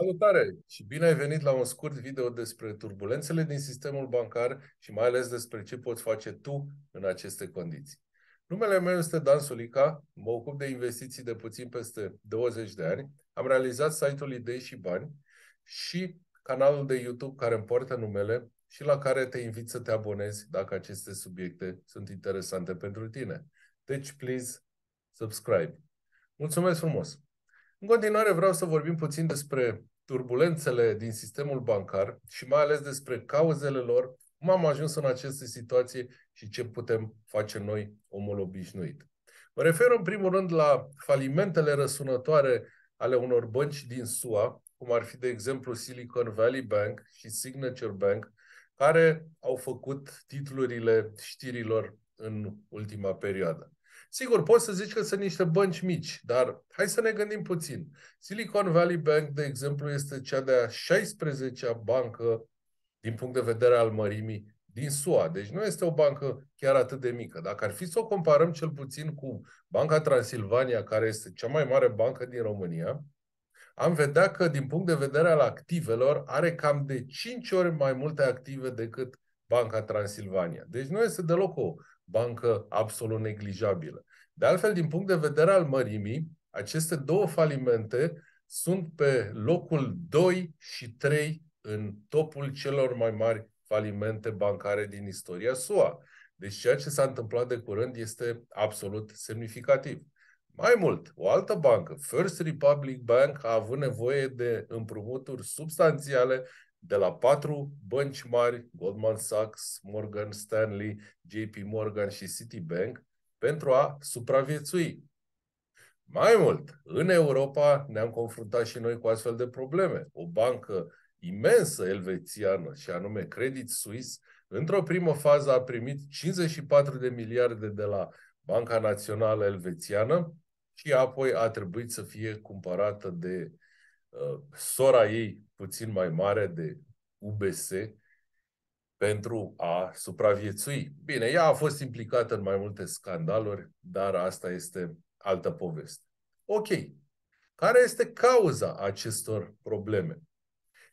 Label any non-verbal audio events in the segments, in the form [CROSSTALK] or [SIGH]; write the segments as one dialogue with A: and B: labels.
A: Salutare și bine ai venit la un scurt video despre turbulențele din sistemul bancar și mai ales despre ce poți face tu în aceste condiții. Numele meu este Dan Sulica, mă ocup de investiții de puțin peste 20 de ani, am realizat site-ul Idei și Bani și canalul de YouTube care îmi poartă numele și la care te invit să te abonezi dacă aceste subiecte sunt interesante pentru tine. Deci, please, subscribe. Mulțumesc frumos! În continuare vreau să vorbim puțin despre turbulențele din sistemul bancar și mai ales despre cauzele lor, cum am ajuns în această situație și ce putem face noi, omul obișnuit. Mă refer în primul rând la falimentele răsunătoare ale unor bănci din SUA, cum ar fi, de exemplu, Silicon Valley Bank și Signature Bank, care au făcut titlurile știrilor în ultima perioadă. Sigur, poți să zici că sunt niște bănci mici, dar hai să ne gândim puțin. Silicon Valley Bank, de exemplu, este cea de-a 16-a bancă din punct de vedere al mărimii din SUA. Deci nu este o bancă chiar atât de mică. Dacă ar fi să o comparăm cel puțin cu Banca Transilvania, care este cea mai mare bancă din România, am vedea că, din punct de vedere al activelor, are cam de 5 ori mai multe active decât Banca Transilvania. Deci nu este deloc o bancă absolut neglijabilă. De altfel, din punct de vedere al mărimii, aceste două falimente sunt pe locul 2 și 3 în topul celor mai mari falimente bancare din istoria SUA. Deci ceea ce s-a întâmplat de curând este absolut semnificativ. Mai mult, o altă bancă, First Republic Bank, a avut nevoie de împrumuturi substanțiale de la patru bănci mari, Goldman Sachs, Morgan Stanley, JP Morgan și Citibank, pentru a supraviețui. Mai mult, în Europa ne-am confruntat și noi cu astfel de probleme. O bancă imensă elvețiană, și anume Credit Suisse, într-o primă fază a primit 54 de miliarde de la Banca Națională Elvețiană și apoi a trebuit să fie cumpărată de Uh, sora ei puțin mai mare de UBS pentru a supraviețui. Bine, ea a fost implicată în mai multe scandaluri, dar asta este altă poveste. Ok. Care este cauza acestor probleme?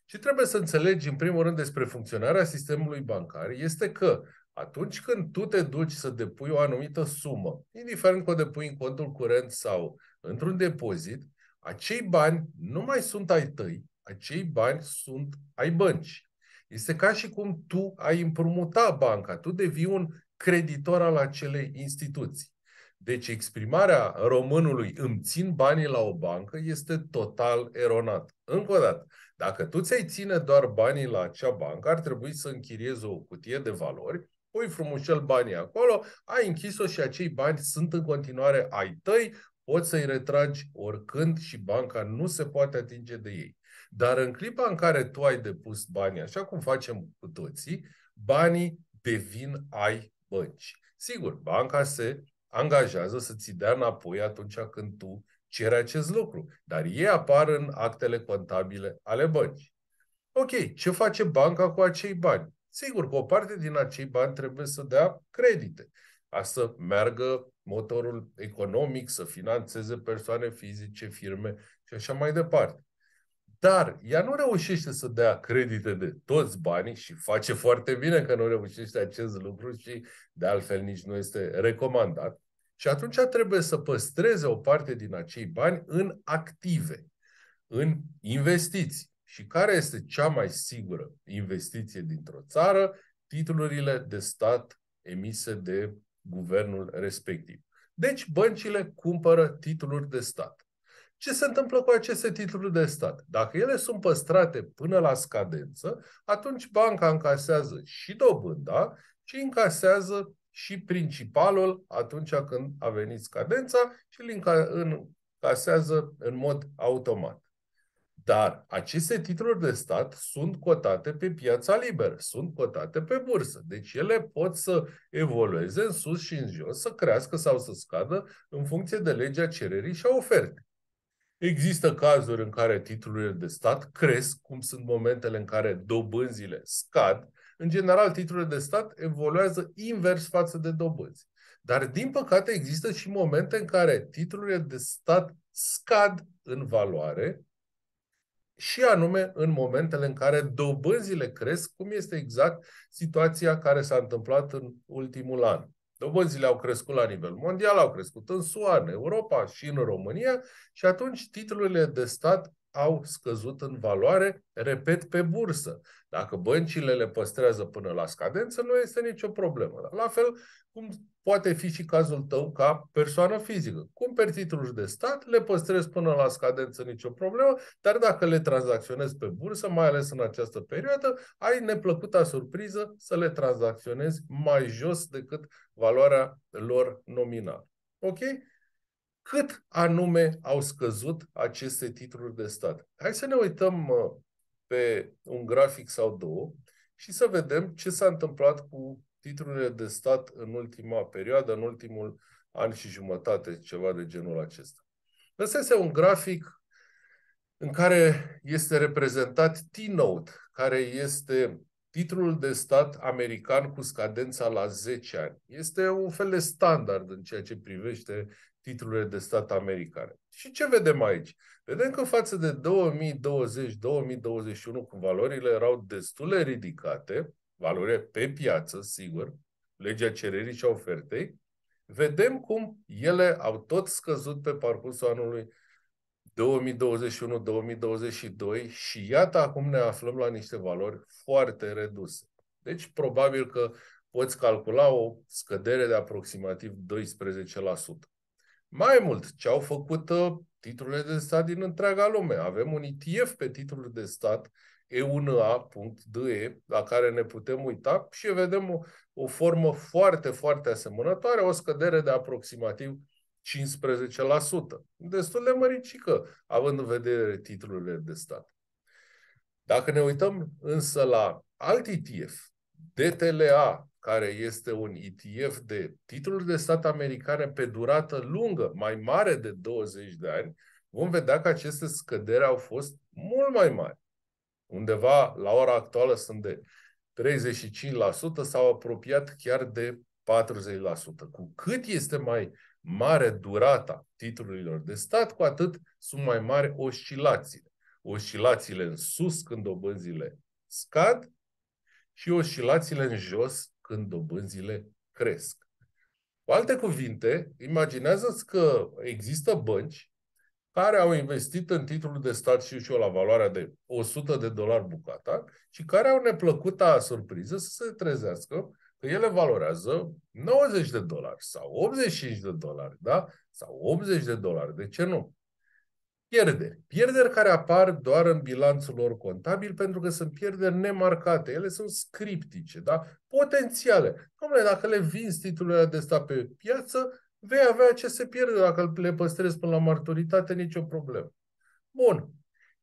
A: Ce trebuie să înțelegi, în primul rând, despre funcționarea sistemului bancar, este că atunci când tu te duci să depui o anumită sumă, indiferent că o depui în contul curent sau într-un depozit, acei bani nu mai sunt ai tăi, acei bani sunt ai bănci. Este ca și cum tu ai împrumuta banca, tu devii un creditor al acelei instituții. Deci exprimarea românului îmi țin banii la o bancă este total eronat. Încă o dată, dacă tu ți-ai ține doar banii la acea bancă, ar trebui să închiriezi o cutie de valori, pui frumușel banii acolo, ai închis-o și acei bani sunt în continuare ai tăi, poți să-i retragi oricând și banca nu se poate atinge de ei. Dar în clipa în care tu ai depus banii, așa cum facem cu toții, banii devin ai bănci. Sigur, banca se angajează să ți dea înapoi atunci când tu cere acest lucru, dar ei apar în actele contabile ale băncii. Ok, ce face banca cu acei bani? Sigur cu o parte din acei bani trebuie să dea credite ca să meargă motorul economic, să financeze persoane fizice, firme și așa mai departe. Dar ea nu reușește să dea credite de toți banii și face foarte bine că nu reușește acest lucru și de altfel nici nu este recomandat. Și atunci trebuie să păstreze o parte din acei bani în active, în investiții. Și care este cea mai sigură investiție dintr-o țară? Titlurile de stat emise de guvernul respectiv. Deci băncile cumpără titluri de stat. Ce se întâmplă cu aceste titluri de stat? Dacă ele sunt păstrate până la scadență, atunci banca încasează și dobânda, ci încasează și principalul atunci când a venit scadența și îl încasează în mod automat. Dar aceste titluri de stat sunt cotate pe piața liberă, sunt cotate pe bursă. Deci ele pot să evolueze în sus și în jos, să crească sau să scadă în funcție de legea cererii și a ofertei. Există cazuri în care titlurile de stat cresc, cum sunt momentele în care dobânzile scad. În general, titlurile de stat evoluează invers față de dobânzi. Dar, din păcate, există și momente în care titlurile de stat scad în valoare, și anume în momentele în care dobânzile cresc, cum este exact situația care s-a întâmplat în ultimul an. Dobânzile au crescut la nivel mondial, au crescut în SUA, în Europa și în România și atunci titlurile de stat au scăzut în valoare, repet, pe bursă. Dacă băncile le păstrează până la scadență, nu este nicio problemă. La fel cum poate fi și cazul tău ca persoană fizică. Cumperi titluri de stat, le păstrezi până la scadență, nicio problemă, dar dacă le tranzacționezi pe bursă, mai ales în această perioadă, ai neplăcuta surpriză să le tranzacționezi mai jos decât valoarea lor nominală. Ok? cât anume au scăzut aceste titluri de stat. Hai să ne uităm pe un grafic sau două și să vedem ce s-a întâmplat cu titlurile de stat în ultima perioadă, în ultimul an și jumătate, ceva de genul acesta. Ăsta este un grafic în care este reprezentat T-Note, care este titlul de stat american cu scadența la 10 ani. Este un fel de standard în ceea ce privește titlurile de stat americane. Și ce vedem aici? Vedem că față de 2020-2021, când valorile erau destul de ridicate, valorile pe piață, sigur, legea cererii și a ofertei, vedem cum ele au tot scăzut pe parcursul anului 2021-2022 și iată acum ne aflăm la niște valori foarte reduse. Deci probabil că poți calcula o scădere de aproximativ 12%. Mai mult, ce au făcut uh, titlurile de stat din întreaga lume. Avem un ETF pe titluri de stat, e1a.de, la care ne putem uita și vedem o, o formă foarte, foarte asemănătoare, o scădere de aproximativ 15%. Destul de măricică, având în vedere titlurile de stat. Dacă ne uităm însă la alt ETF, DTLA, care este un ETF de titluri de stat americane pe durată lungă, mai mare de 20 de ani, vom vedea că aceste scăderi au fost mult mai mari. Undeva, la ora actuală, sunt de 35%, s-au apropiat chiar de 40%. Cu cât este mai mare durata titlurilor de stat, cu atât sunt mai mari oscilațiile. Oscilațiile în sus când dobânzile scad și oscilațiile în jos când dobânzile cresc. Cu alte cuvinte, imaginează-ți că există bănci care au investit în titlul de stat și eu la valoarea de 100 de dolari bucata și care au neplăcuta surpriză să se trezească că ele valorează 90 de dolari sau 85 de dolari, da? Sau 80 de dolari, de ce nu? pierderi. Pierderi care apar doar în bilanțul lor contabil pentru că sunt pierderi nemarcate. Ele sunt scriptice, da? potențiale. Dom'le, dacă le vinzi titlurile de stat pe piață, vei avea ce se pierde dacă le păstrezi până la maturitate, nicio problemă. Bun.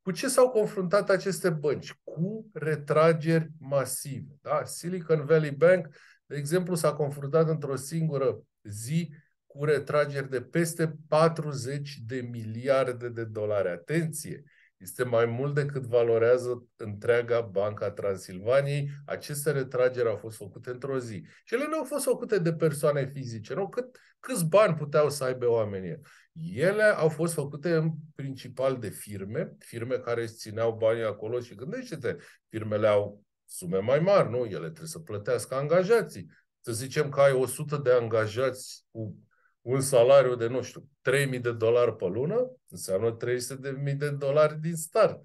A: Cu ce s-au confruntat aceste bănci? Cu retrageri masive. Da? Silicon Valley Bank, de exemplu, s-a confruntat într-o singură zi cu retrageri de peste 40 de miliarde de dolari. Atenție! Este mai mult decât valorează întreaga Banca Transilvaniei. Aceste retrageri au fost făcute într-o zi. Și ele nu au fost făcute de persoane fizice. Nu? Cât, câți bani puteau să aibă oamenii? Ele au fost făcute în principal de firme, firme care își țineau banii acolo și gândește-te, firmele au sume mai mari, nu? Ele trebuie să plătească angajații. Să zicem că ai 100 de angajați cu un salariu de, nu știu, 3.000 de dolari pe lună, înseamnă 300.000 de dolari din start.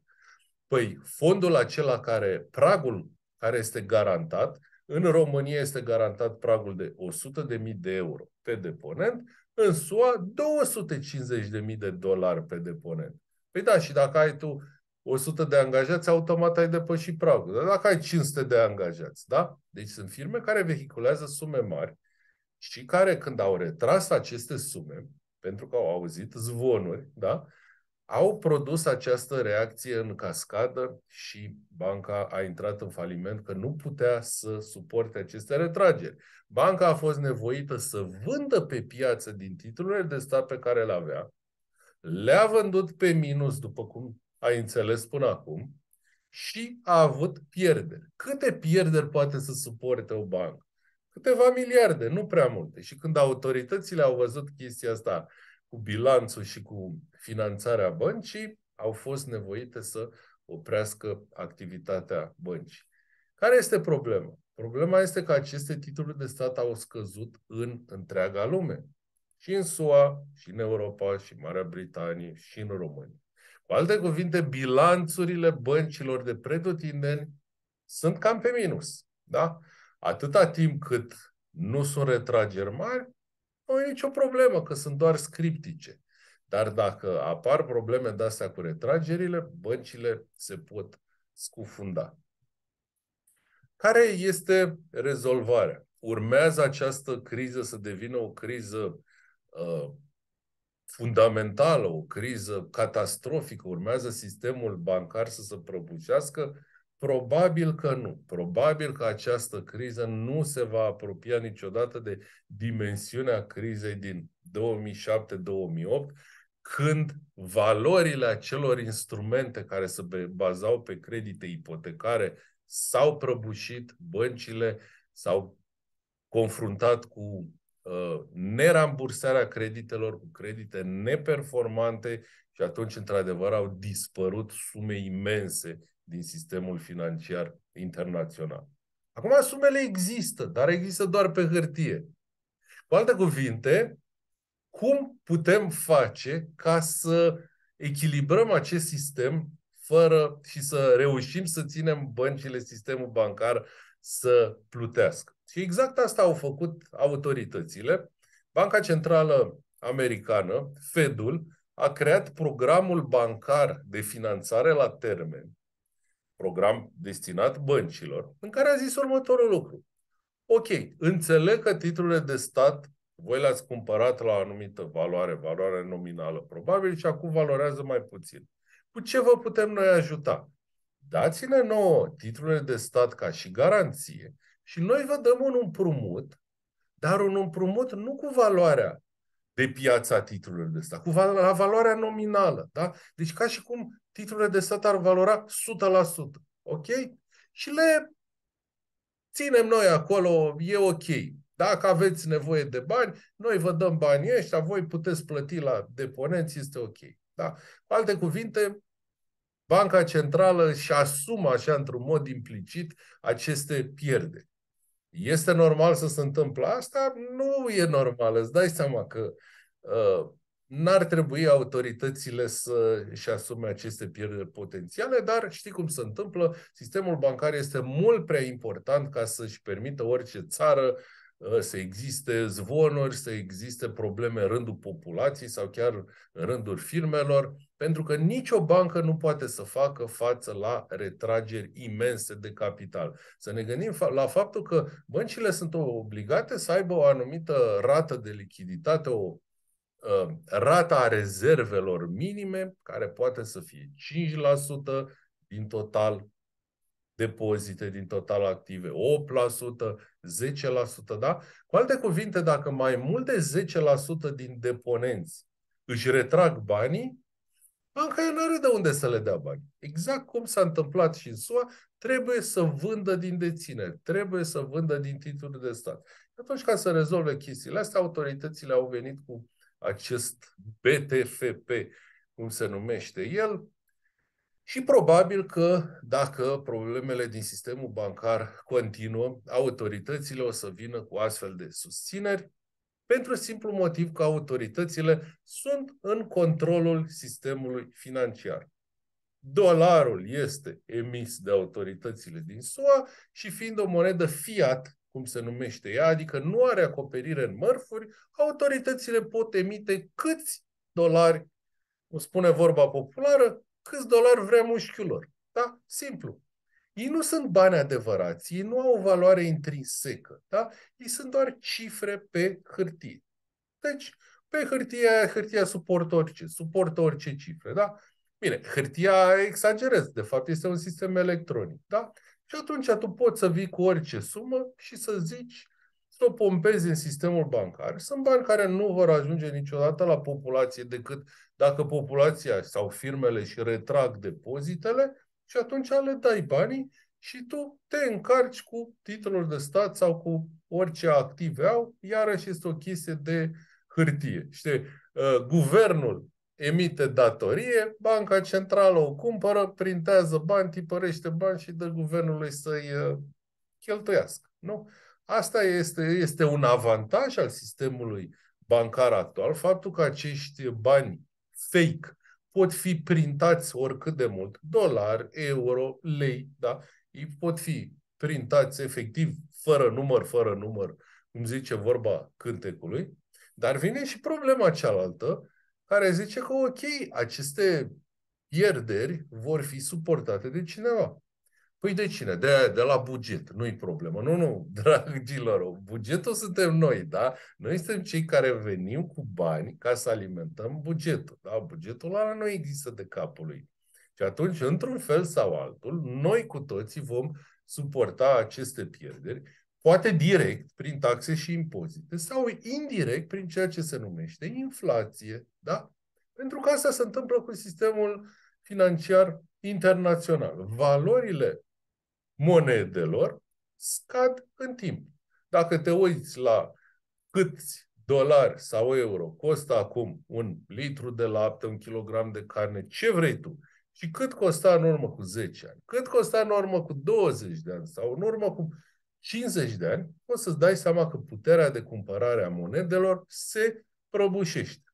A: Păi fondul acela care, pragul care este garantat, în România este garantat pragul de 100.000 de euro pe deponent, în SUA 250.000 de dolari pe deponent. Păi da, și dacă ai tu 100 de angajați, automat ai depășit pragul. Dar dacă ai 500 de angajați, da? Deci sunt firme care vehiculează sume mari și care când au retras aceste sume, pentru că au auzit zvonuri, da? au produs această reacție în cascadă și banca a intrat în faliment că nu putea să suporte aceste retrageri. Banca a fost nevoită să vândă pe piață din titlurile de stat pe care le avea, le-a vândut pe minus, după cum ai înțeles până acum, și a avut pierderi. Câte pierderi poate să suporte o bancă? Câteva miliarde, nu prea multe. Și când autoritățile au văzut chestia asta cu bilanțul și cu finanțarea băncii, au fost nevoite să oprească activitatea băncii. Care este problema? Problema este că aceste titluri de stat au scăzut în întreaga lume. Și în SUA, și în Europa, și în Marea Britanie, și în România. Cu alte cuvinte, bilanțurile băncilor de predotindeni sunt cam pe minus. Da? Atâta timp cât nu sunt retrageri mari, nu e nicio problemă, că sunt doar scriptice. Dar dacă apar probleme de astea cu retragerile, băncile se pot scufunda. Care este rezolvarea? Urmează această criză să devină o criză uh, fundamentală, o criză catastrofică, urmează sistemul bancar să se prăbușească, Probabil că nu. Probabil că această criză nu se va apropia niciodată de dimensiunea crizei din 2007-2008, când valorile acelor instrumente care se bazau pe credite ipotecare s-au prăbușit, băncile s-au confruntat cu uh, nerambursarea creditelor, cu credite neperformante și atunci, într-adevăr, au dispărut sume imense din sistemul financiar internațional. Acum, sumele există, dar există doar pe hârtie. Cu alte cuvinte, cum putem face ca să echilibrăm acest sistem fără și să reușim să ținem băncile, sistemul bancar să plutească. Și exact asta au făcut autoritățile. Banca Centrală Americană, Fedul, a creat programul bancar de finanțare la termen, program destinat băncilor, în care a zis următorul lucru. Ok, înțeleg că titlurile de stat voi le-ați cumpărat la o anumită valoare, valoare nominală probabil, și acum valorează mai puțin. Cu ce vă putem noi ajuta? Dați-ne nouă titlurile de stat ca și garanție și noi vă dăm un împrumut, dar un împrumut nu cu valoarea de piața titlurilor de stat, cu valoarea nominală. Da? Deci ca și cum titlurile de stat ar valora 100%. Ok? Și le ținem noi acolo, e ok. Dacă aveți nevoie de bani, noi vă dăm banii ăștia, voi puteți plăti la deponenți, este ok. Da? Cu alte cuvinte, Banca Centrală își asumă așa într-un mod implicit aceste pierde. Este normal să se întâmple asta? Nu e normal. Îți dai seama că uh, N-ar trebui autoritățile să-și asume aceste pierderi potențiale, dar știi cum se întâmplă, sistemul bancar este mult prea important ca să-și permită orice țară uh, să existe zvonuri, să existe probleme în rândul populației sau chiar în rândul firmelor, pentru că nicio bancă nu poate să facă față la retrageri imense de capital. Să ne gândim la faptul că băncile sunt obligate să aibă o anumită rată de lichiditate, o Ehm, rata rezervelor minime, care poate să fie 5% din total depozite, din total active, 8%, 10%, da? Cu alte cuvinte, dacă mai mult de 10% din deponenți își retrag banii, banca nu are de unde să le dea bani. Exact cum s-a întâmplat și în SUA, trebuie să vândă din dețineri, trebuie să vândă din titluri de stat. Atunci, ca să rezolve chestiile astea, autoritățile au venit cu acest BTFP, cum se numește el, și probabil că dacă problemele din sistemul bancar continuă, autoritățile o să vină cu astfel de susțineri, pentru simplu motiv că autoritățile sunt în controlul sistemului financiar. Dolarul este emis de autoritățile din SUA și fiind o monedă fiat cum se numește ea, adică nu are acoperire în mărfuri, autoritățile pot emite câți dolari, o spune vorba populară, câți dolari vrea mușchiulor. lor. Da? Simplu. Ei nu sunt bani adevărați, ei nu au o valoare intrinsecă, da? Ei sunt doar cifre pe hârtie. Deci, pe hârtia, hârtia suportă orice, suportă orice cifre, da? Bine, hârtia exagerez, de fapt este un sistem electronic, da? Și atunci tu poți să vii cu orice sumă și să zici, să o pompezi în sistemul bancar. Sunt bani care nu vor ajunge niciodată la populație decât dacă populația sau firmele și retrag depozitele și atunci le dai banii și tu te încarci cu titluri de stat sau cu orice active au, iarăși este o chestie de hârtie. Știi, uh, guvernul emite datorie, banca centrală o cumpără, printează bani, tipărește bani și dă guvernului să-i uh, cheltuiască. Nu? Asta este, este un avantaj al sistemului bancar actual, faptul că acești bani fake pot fi printați oricât de mult, dolari, euro, lei, da? Ei pot fi printați efectiv fără număr, fără număr, cum zice vorba cântecului, dar vine și problema cealaltă, care zice că, ok, aceste pierderi vor fi suportate de cineva. Păi de cine? De, de la buget. Nu-i problemă. Nu, nu, [LAUGHS] dragilor, bugetul suntem noi, da? Noi suntem cei care venim cu bani ca să alimentăm bugetul, da? Bugetul ăla nu există de capul lui. Și atunci, într-un fel sau altul, noi cu toții vom suporta aceste pierderi poate direct prin taxe și impozite sau indirect prin ceea ce se numește inflație, da? Pentru că asta se întâmplă cu sistemul financiar internațional. Valorile monedelor scad în timp. Dacă te uiți la câți dolari sau euro costă acum un litru de lapte, un kilogram de carne, ce vrei tu, și cât costa în urmă cu 10 ani, cât costa în urmă cu 20 de ani sau în urmă cu 50 de ani, poți să-ți dai seama că puterea de cumpărare a monedelor se prăbușește.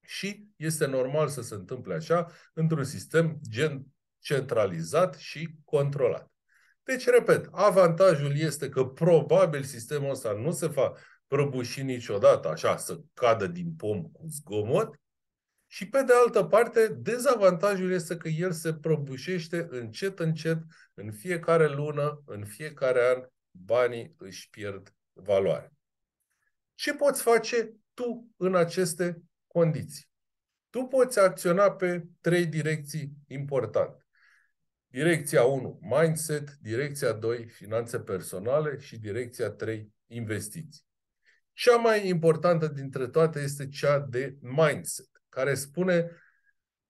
A: Și este normal să se întâmple așa într-un sistem gen centralizat și controlat. Deci, repet, avantajul este că probabil sistemul ăsta nu se va prăbuși niciodată așa, să cadă din pom cu zgomot, și pe de altă parte, dezavantajul este că el se prăbușește încet, încet, în fiecare lună, în fiecare an, banii își pierd valoare. Ce poți face tu în aceste condiții? Tu poți acționa pe trei direcții importante. Direcția 1, mindset, direcția 2, finanțe personale și direcția 3, investiții. Cea mai importantă dintre toate este cea de mindset, care spune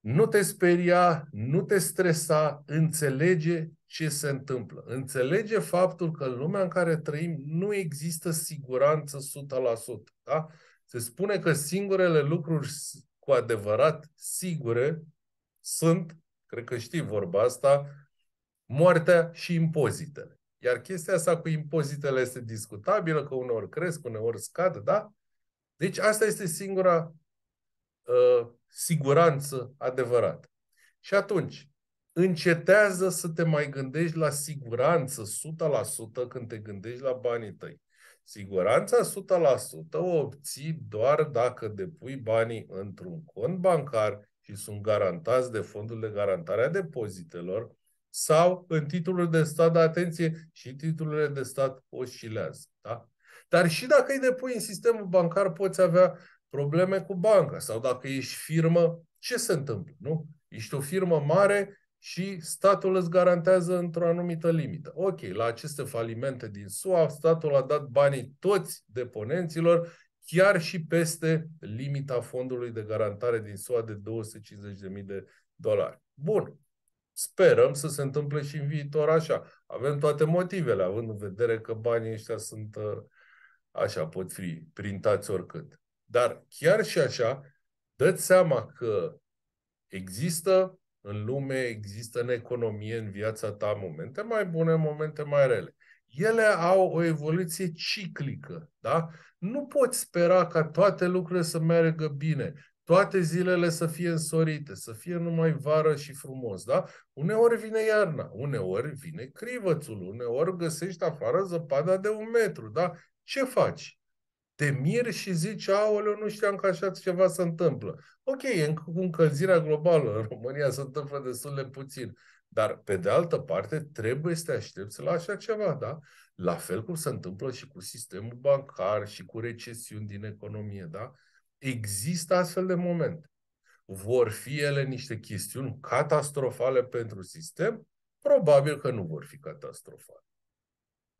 A: nu te speria, nu te stresa, înțelege ce se întâmplă. Înțelege faptul că în lumea în care trăim nu există siguranță 100%. Da? Se spune că singurele lucruri cu adevărat sigure sunt, cred că știi vorba asta, moartea și impozitele. Iar chestia asta cu impozitele este discutabilă, că uneori cresc, uneori scad, da? Deci asta este singura uh, siguranță adevărată. Și atunci, încetează să te mai gândești la siguranță 100% când te gândești la banii tăi. Siguranța 100% o obții doar dacă depui banii într-un cont bancar și sunt garantați de fondul de garantare a depozitelor sau în titlurile de stat, de atenție, și titlurile de stat oscilează. Da? Dar și dacă îi depui în sistemul bancar, poți avea probleme cu banca sau dacă ești firmă, ce se întâmplă? Nu? Ești o firmă mare, și statul îți garantează într-o anumită limită. Ok, la aceste falimente din SUA, statul a dat banii toți deponenților, chiar și peste limita fondului de garantare din SUA de 250.000 de dolari. Bun. Sperăm să se întâmple și în viitor așa. Avem toate motivele, având în vedere că banii ăștia sunt uh, așa, pot fi printați oricând. Dar chiar și așa, dă seama că există în lume există în economie, în viața ta, momente mai bune, momente mai rele. Ele au o evoluție ciclică, da? Nu poți spera ca toate lucrurile să meargă bine, toate zilele să fie însorite, să fie numai vară și frumos, da? Uneori vine iarna, uneori vine crivățul, uneori găsești afară zăpada de un metru, da? Ce faci? te miri și zici, aoleu, nu știam că așa ceva se întâmplă. Ok, cu încălzirea globală în România se întâmplă destul de puțin, dar pe de altă parte trebuie să te aștepți la așa ceva, da? La fel cum se întâmplă și cu sistemul bancar și cu recesiuni din economie, da? Există astfel de momente. Vor fi ele niște chestiuni catastrofale pentru sistem? Probabil că nu vor fi catastrofale.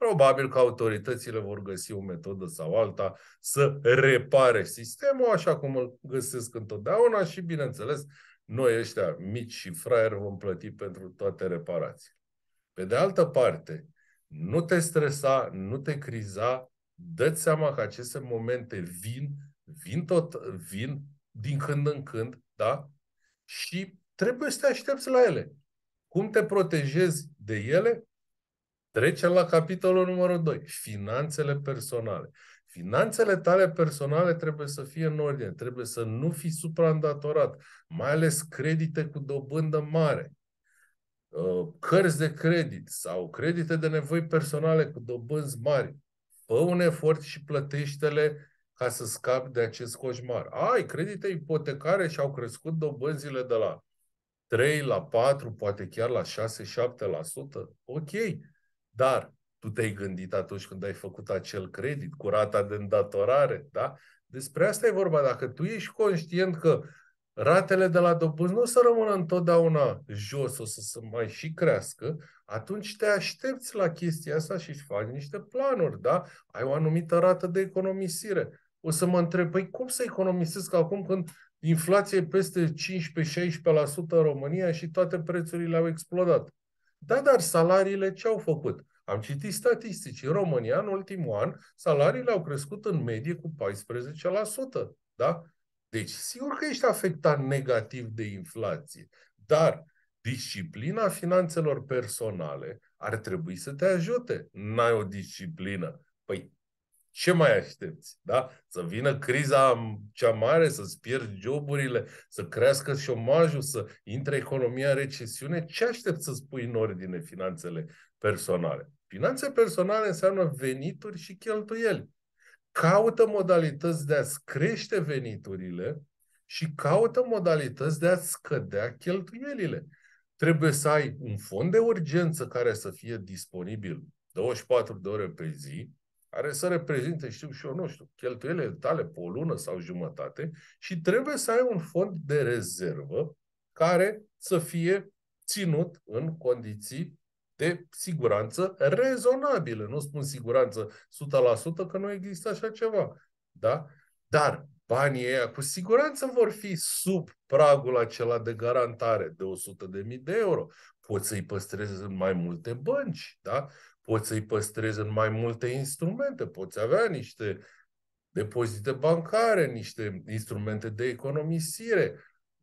A: Probabil că autoritățile vor găsi o metodă sau alta să repare sistemul, așa cum îl găsesc întotdeauna și, bineînțeles, noi ăștia mici și fraieri vom plăti pentru toate reparațiile. Pe de altă parte, nu te stresa, nu te criza, dă seama că aceste momente vin, vin tot, vin din când în când, da? Și trebuie să te aștepți la ele. Cum te protejezi de ele? Trecem la capitolul numărul 2, finanțele personale. Finanțele tale personale trebuie să fie în ordine, trebuie să nu fii supraîndatorat, mai ales credite cu dobândă mare, uh, cărți de credit sau credite de nevoi personale cu dobânzi mari. Fă un efort și plătește-le ca să scapi de acest coșmar. Ai credite ipotecare și au crescut dobânzile de la 3 la 4, poate chiar la 6-7%. Ok, dar tu te-ai gândit atunci când ai făcut acel credit, cu rata de îndatorare, da? Despre asta e vorba. Dacă tu ești conștient că ratele de la dobândă nu o să rămână întotdeauna jos, o să se mai și crească, atunci te aștepți la chestia asta și îți faci niște planuri, da? Ai o anumită rată de economisire. O să mă întreb, păi cum să economisesc acum când inflația e peste 15-16% în România și toate prețurile au explodat? Da, dar salariile ce au făcut? Am citit statistici. În România, în ultimul an, salariile au crescut în medie cu 14%. Da? Deci, sigur că ești afectat negativ de inflație, dar disciplina finanțelor personale ar trebui să te ajute. N-ai o disciplină. Păi, ce mai aștepți? Da? Să vină criza cea mare, să-ți pierzi joburile, să crească șomajul, să intre economia în recesiune? Ce aștepți să-ți pui în ordine finanțele personale? Finanțe personale înseamnă venituri și cheltuieli. Caută modalități de a-ți crește veniturile și caută modalități de a-ți scădea cheltuielile. Trebuie să ai un fond de urgență care să fie disponibil 24 de ore pe zi, care să reprezinte, știu și eu, nu știu, cheltuielile tale pe o lună sau jumătate și trebuie să ai un fond de rezervă care să fie ținut în condiții de siguranță rezonabilă. Nu spun siguranță 100% că nu există așa ceva. Da? Dar banii ăia cu siguranță vor fi sub pragul acela de garantare de 100.000 de euro. Poți să-i păstrezi în mai multe bănci, da? poți să-i păstrezi în mai multe instrumente, poți avea niște depozite bancare, niște instrumente de economisire,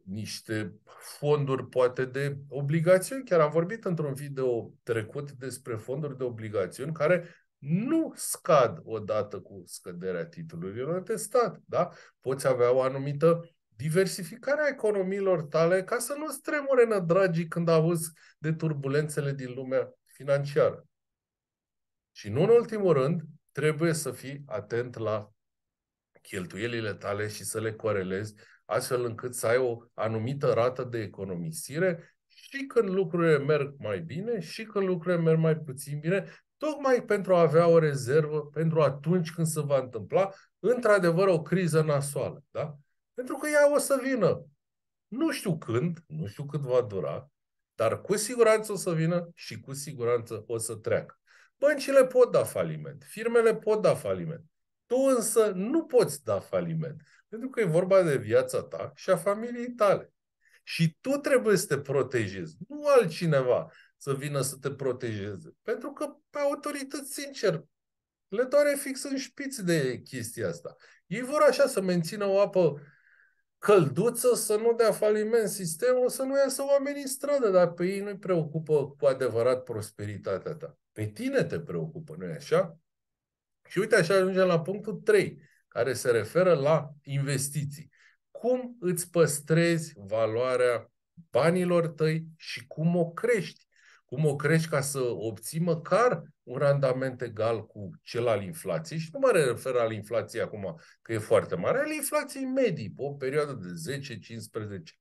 A: niște fonduri poate de obligațiuni. Chiar am vorbit într-un video trecut despre fonduri de obligațiuni care nu scad odată cu scăderea titlurilor de stat. Da? Poți avea o anumită a economiilor tale ca să nu stremure nădragii când auzi de turbulențele din lumea financiară. Și nu în ultimul rând, trebuie să fii atent la cheltuielile tale și să le corelezi astfel încât să ai o anumită rată de economisire și când lucrurile merg mai bine și când lucrurile merg mai puțin bine, tocmai pentru a avea o rezervă pentru atunci când se va întâmpla într-adevăr o criză nasoală. Da? Pentru că ea o să vină. Nu știu când, nu știu cât va dura, dar cu siguranță o să vină și cu siguranță o să treacă. Băncile pot da faliment, firmele pot da faliment. Tu însă nu poți da faliment, pentru că e vorba de viața ta și a familiei tale. Și tu trebuie să te protejezi, nu altcineva să vină să te protejeze. Pentru că pe autorități, sincer, le doare fix în șpiți de chestia asta. Ei vor așa să mențină o apă călduță să nu dea faliment sistemul, să nu iasă oamenii în stradă, dar pe ei nu-i preocupă cu adevărat prosperitatea ta. Pe tine te preocupă, nu-i așa? Și uite, așa ajungem la punctul 3, care se referă la investiții. Cum îți păstrezi valoarea banilor tăi și cum o crești? Cum o crești ca să obții măcar un randament egal cu cel al inflației, și nu mă refer al inflației acum, că e foarte mare, al inflației medii, pe o perioadă de 10-15.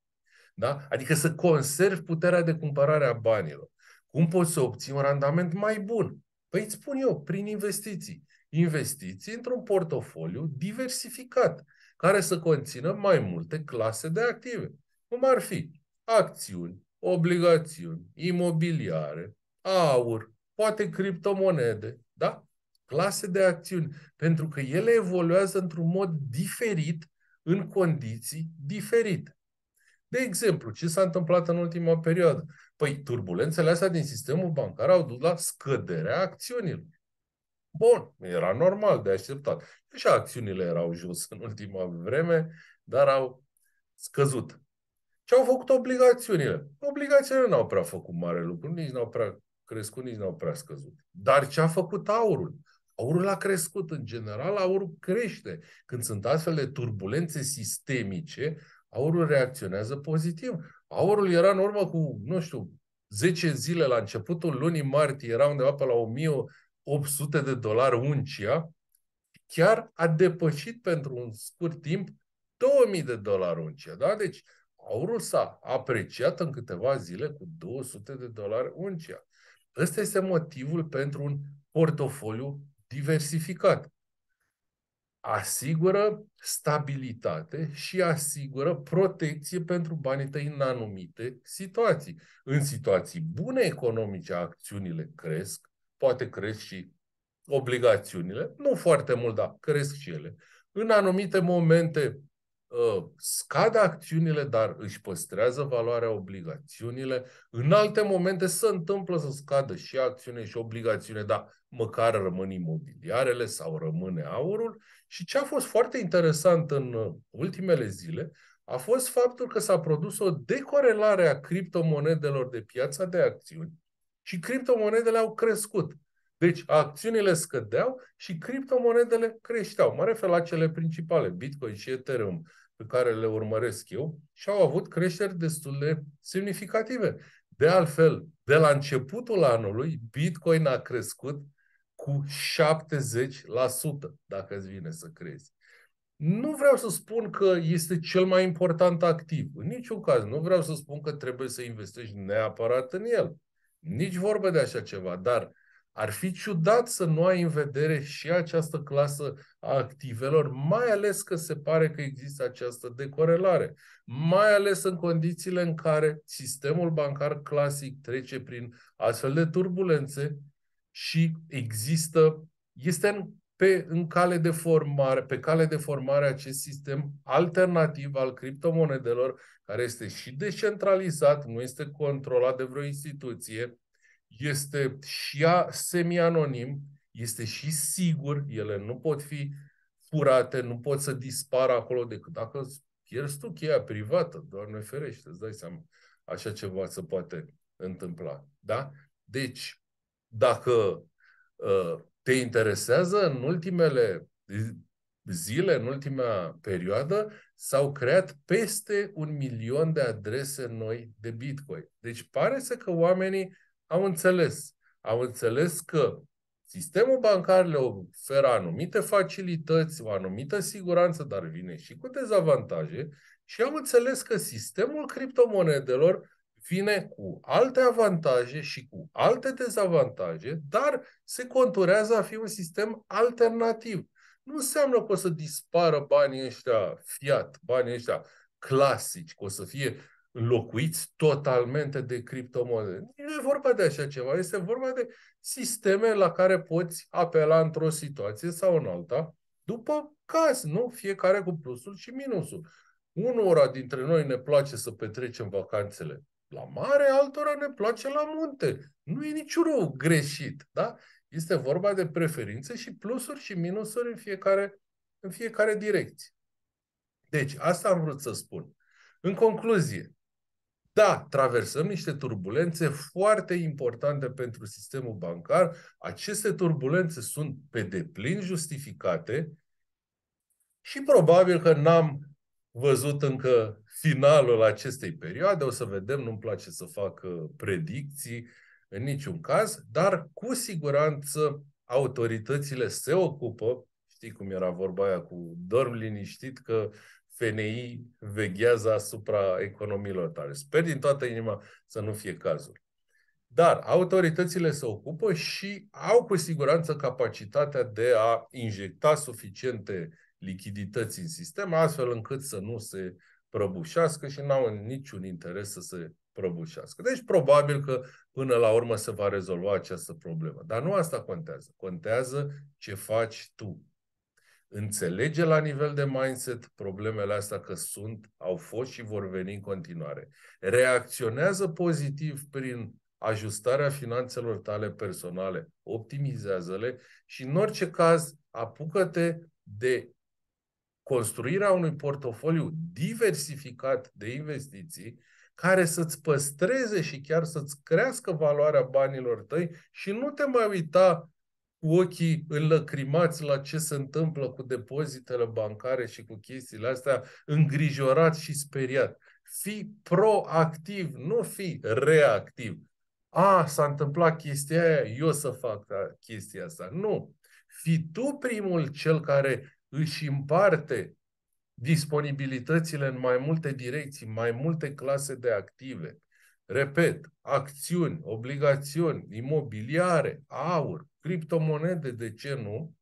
A: Da? Adică să conservi puterea de cumpărare a banilor. Cum poți să obții un randament mai bun? Păi îți spun eu, prin investiții. Investiții într-un portofoliu diversificat, care să conțină mai multe clase de active. Cum ar fi acțiuni, obligațiuni, imobiliare, aur, poate criptomonede, da? clase de acțiuni, pentru că ele evoluează într-un mod diferit, în condiții diferite. De exemplu, ce s-a întâmplat în ultima perioadă? Păi, turbulențele astea din sistemul bancar au dus la scăderea acțiunilor. Bun, era normal de așteptat. Și acțiunile erau jos în ultima vreme, dar au scăzut. Ce au făcut obligațiunile? Obligațiunile n-au prea făcut mare lucru, nici n-au prea crescut, nici n-au prea scăzut. Dar ce a făcut aurul? Aurul a crescut. În general, aurul crește. Când sunt astfel de turbulențe sistemice, aurul reacționează pozitiv. Aurul era în urmă cu, nu știu, 10 zile la începutul lunii martie, era undeva pe la 1800 de dolari uncia, chiar a depășit pentru un scurt timp 2000 de dolari uncia. Da? Deci aurul s-a apreciat în câteva zile cu 200 de dolari uncia. Ăsta este motivul pentru un portofoliu diversificat. Asigură stabilitate și asigură protecție pentru banii tăi în anumite situații. În situații bune economice, acțiunile cresc, poate cresc și obligațiunile, nu foarte mult, dar cresc și ele. În anumite momente Uh, scad acțiunile, dar își păstrează valoarea obligațiunile. În alte momente se întâmplă să scadă și acțiune și obligațiune, dar măcar rămân imobiliarele sau rămâne aurul. Și ce a fost foarte interesant în uh, ultimele zile a fost faptul că s-a produs o decorelare a criptomonedelor de piața de acțiuni și criptomonedele au crescut. Deci acțiunile scădeau și criptomonedele creșteau. Mă refer la cele principale, Bitcoin și Ethereum, pe care le urmăresc eu, și au avut creșteri destul de semnificative. De altfel, de la începutul anului, Bitcoin a crescut cu 70%, dacă îți vine să crezi. Nu vreau să spun că este cel mai important activ. În niciun caz. Nu vreau să spun că trebuie să investești neapărat în el. Nici vorbă de așa ceva. Dar ar fi ciudat să nu ai în vedere și această clasă a activelor, mai ales că se pare că există această decorelare, mai ales în condițiile în care sistemul bancar clasic trece prin astfel de turbulențe și există, este în, pe, în cale de formare, pe cale de formare acest sistem alternativ al criptomonedelor, care este și descentralizat, nu este controlat de vreo instituție, este și ea semi-anonim, este și sigur, ele nu pot fi furate, nu pot să dispară acolo decât dacă pierzi tu cheia privată, doar ne ferește, îți dai seama, așa ceva se poate întâmpla. Da? Deci, dacă uh, te interesează, în ultimele zile, în ultima perioadă, s-au creat peste un milion de adrese noi de Bitcoin. Deci pare să că oamenii au înțeles. Au înțeles că sistemul bancar le oferă anumite facilități, o anumită siguranță, dar vine și cu dezavantaje și au înțeles că sistemul criptomonedelor vine cu alte avantaje și cu alte dezavantaje, dar se conturează a fi un sistem alternativ. Nu înseamnă că o să dispară banii ăștia fiat, banii ăștia clasici, că o să fie înlocuiți totalmente de criptomonede. Nu e vorba de așa ceva, este vorba de sisteme la care poți apela într-o situație sau în alta, după caz, nu? Fiecare cu plusul și minusul. Unora dintre noi ne place să petrecem vacanțele la mare, altora ne place la munte. Nu e niciun rău greșit, da? Este vorba de preferințe și plusuri și minusuri în fiecare, în fiecare direcție. Deci, asta am vrut să spun. În concluzie, da, traversăm niște turbulențe foarte importante pentru sistemul bancar. Aceste turbulențe sunt pe deplin justificate și probabil că n-am văzut încă finalul acestei perioade. O să vedem, nu-mi place să fac uh, predicții în niciun caz, dar cu siguranță autoritățile se ocupă Știi cum era vorba aia cu dorm liniștit că FNI veghează asupra economiilor tale. Sper din toată inima să nu fie cazul. Dar autoritățile se ocupă și au cu siguranță capacitatea de a injecta suficiente lichidități în sistem, astfel încât să nu se prăbușească și n-au niciun interes să se prăbușească. Deci probabil că până la urmă se va rezolva această problemă. Dar nu asta contează. Contează ce faci tu înțelege la nivel de mindset problemele astea că sunt, au fost și vor veni în continuare. Reacționează pozitiv prin ajustarea finanțelor tale personale, optimizează-le și în orice caz apucă-te de construirea unui portofoliu diversificat de investiții care să-ți păstreze și chiar să-ți crească valoarea banilor tăi și nu te mai uita cu ochii înlăcrimați la ce se întâmplă cu depozitele bancare și cu chestiile astea, îngrijorat și speriat. Fi proactiv, nu fi reactiv. A, s-a întâmplat chestia aia, eu să fac chestia asta. Nu. Fi tu primul cel care își împarte disponibilitățile în mai multe direcții, mai multe clase de active. Repet, acțiuni, obligațiuni, imobiliare, aur, criptomonede, de ce nu?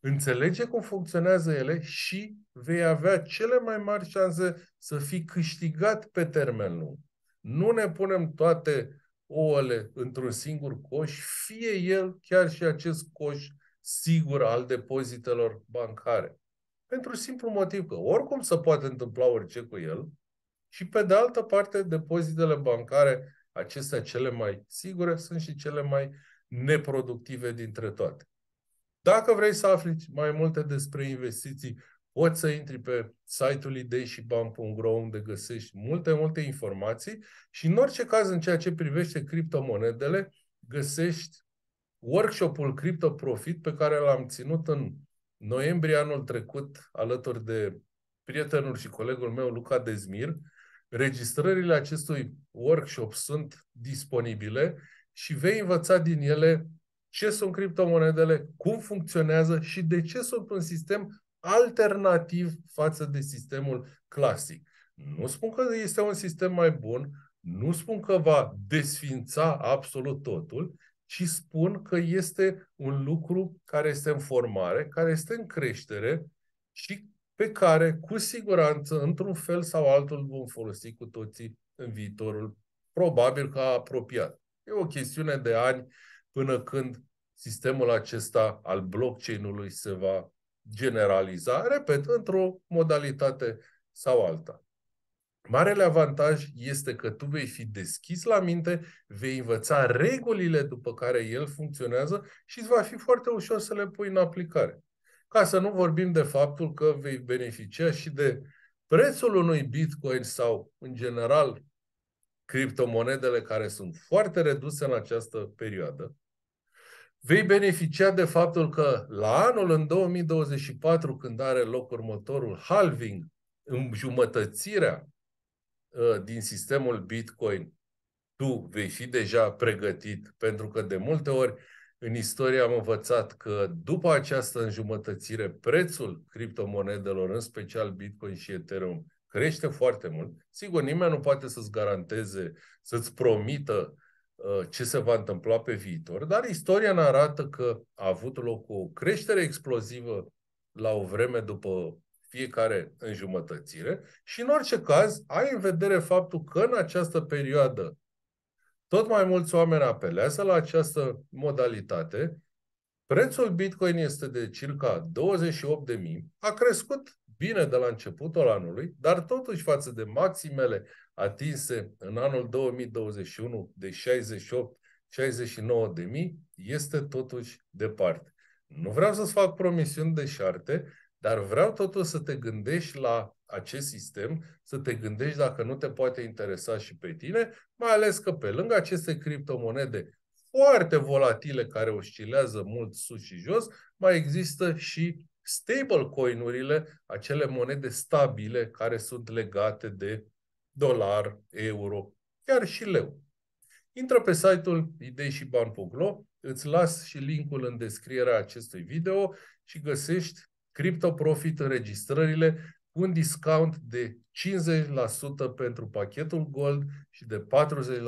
A: Înțelege cum funcționează ele și vei avea cele mai mari șanse să fii câștigat pe termen lung. Nu ne punem toate ouăle într-un singur coș, fie el chiar și acest coș sigur al depozitelor bancare. Pentru simplu motiv că oricum se poate întâmpla orice cu el, și pe de altă parte, depozitele bancare, acestea cele mai sigure, sunt și cele mai neproductive dintre toate. Dacă vrei să afli mai multe despre investiții, poți să intri pe site-ul idei și unde găsești multe, multe informații și în orice caz în ceea ce privește criptomonedele, găsești workshopul Crypto Profit pe care l-am ținut în noiembrie anul trecut alături de prietenul și colegul meu Luca Dezmir, Registrările acestui workshop sunt disponibile și vei învăța din ele ce sunt criptomonedele, cum funcționează și de ce sunt un sistem alternativ față de sistemul clasic. Nu spun că este un sistem mai bun, nu spun că va desfința absolut totul, ci spun că este un lucru care este în formare, care este în creștere și pe care, cu siguranță, într-un fel sau altul, vom folosi cu toții în viitorul, probabil ca apropiat. E o chestiune de ani până când sistemul acesta al blockchain-ului se va generaliza, repet, într-o modalitate sau alta. Marele avantaj este că tu vei fi deschis la minte, vei învăța regulile după care el funcționează și îți va fi foarte ușor să le pui în aplicare. Ca să nu vorbim de faptul că vei beneficia și de prețul unui bitcoin sau, în general, criptomonedele care sunt foarte reduse în această perioadă, vei beneficia de faptul că la anul, în 2024, când are loc următorul halving, înjumătățirea ă, din sistemul Bitcoin, tu vei fi deja pregătit, pentru că de multe ori în istorie am învățat că după această înjumătățire, prețul criptomonedelor, în special Bitcoin și Ethereum, crește foarte mult. Sigur, nimeni nu poate să-ți garanteze, să-ți promită uh, ce se va întâmpla pe viitor, dar istoria ne arată că a avut loc o creștere explozivă la o vreme după fiecare înjumătățire și în orice caz ai în vedere faptul că în această perioadă tot mai mulți oameni apelează la această modalitate. Prețul Bitcoin este de circa 28.000, a crescut bine de la începutul anului, dar totuși față de maximele atinse în anul 2021 de 68 69 de mii, este totuși departe. Nu vreau să-ți fac promisiuni de șarte, dar vreau totuși să te gândești la acest sistem, să te gândești dacă nu te poate interesa și pe tine, mai ales că pe lângă aceste criptomonede foarte volatile care oscilează mult sus și jos, mai există și stablecoin-urile, acele monede stabile care sunt legate de dolar, euro, chiar și leu. Intră pe site-ul ideișiban.ro, îți las și linkul în descrierea acestui video și găsești CryptoProfit înregistrările un discount de 50% pentru pachetul Gold și de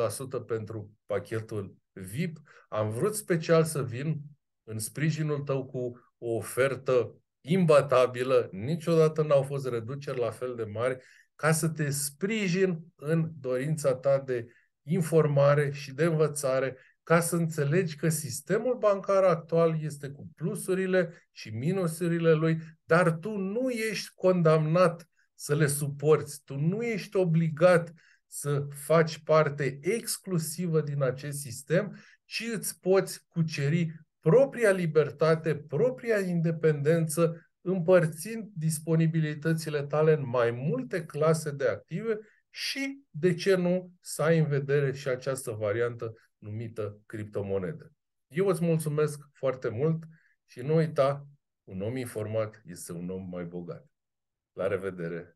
A: 40% pentru pachetul VIP. Am vrut special să vin în sprijinul tău cu o ofertă imbatabilă, niciodată n-au fost reduceri la fel de mari, ca să te sprijin în dorința ta de informare și de învățare ca să înțelegi că sistemul bancar actual este cu plusurile și minusurile lui, dar tu nu ești condamnat să le suporți, tu nu ești obligat să faci parte exclusivă din acest sistem, ci îți poți cuceri propria libertate, propria independență, împărțind disponibilitățile tale în mai multe clase de active și, de ce nu, să ai în vedere și această variantă numită criptomonedă. Eu îți mulțumesc foarte mult și nu uita, un om informat este un om mai bogat. La revedere!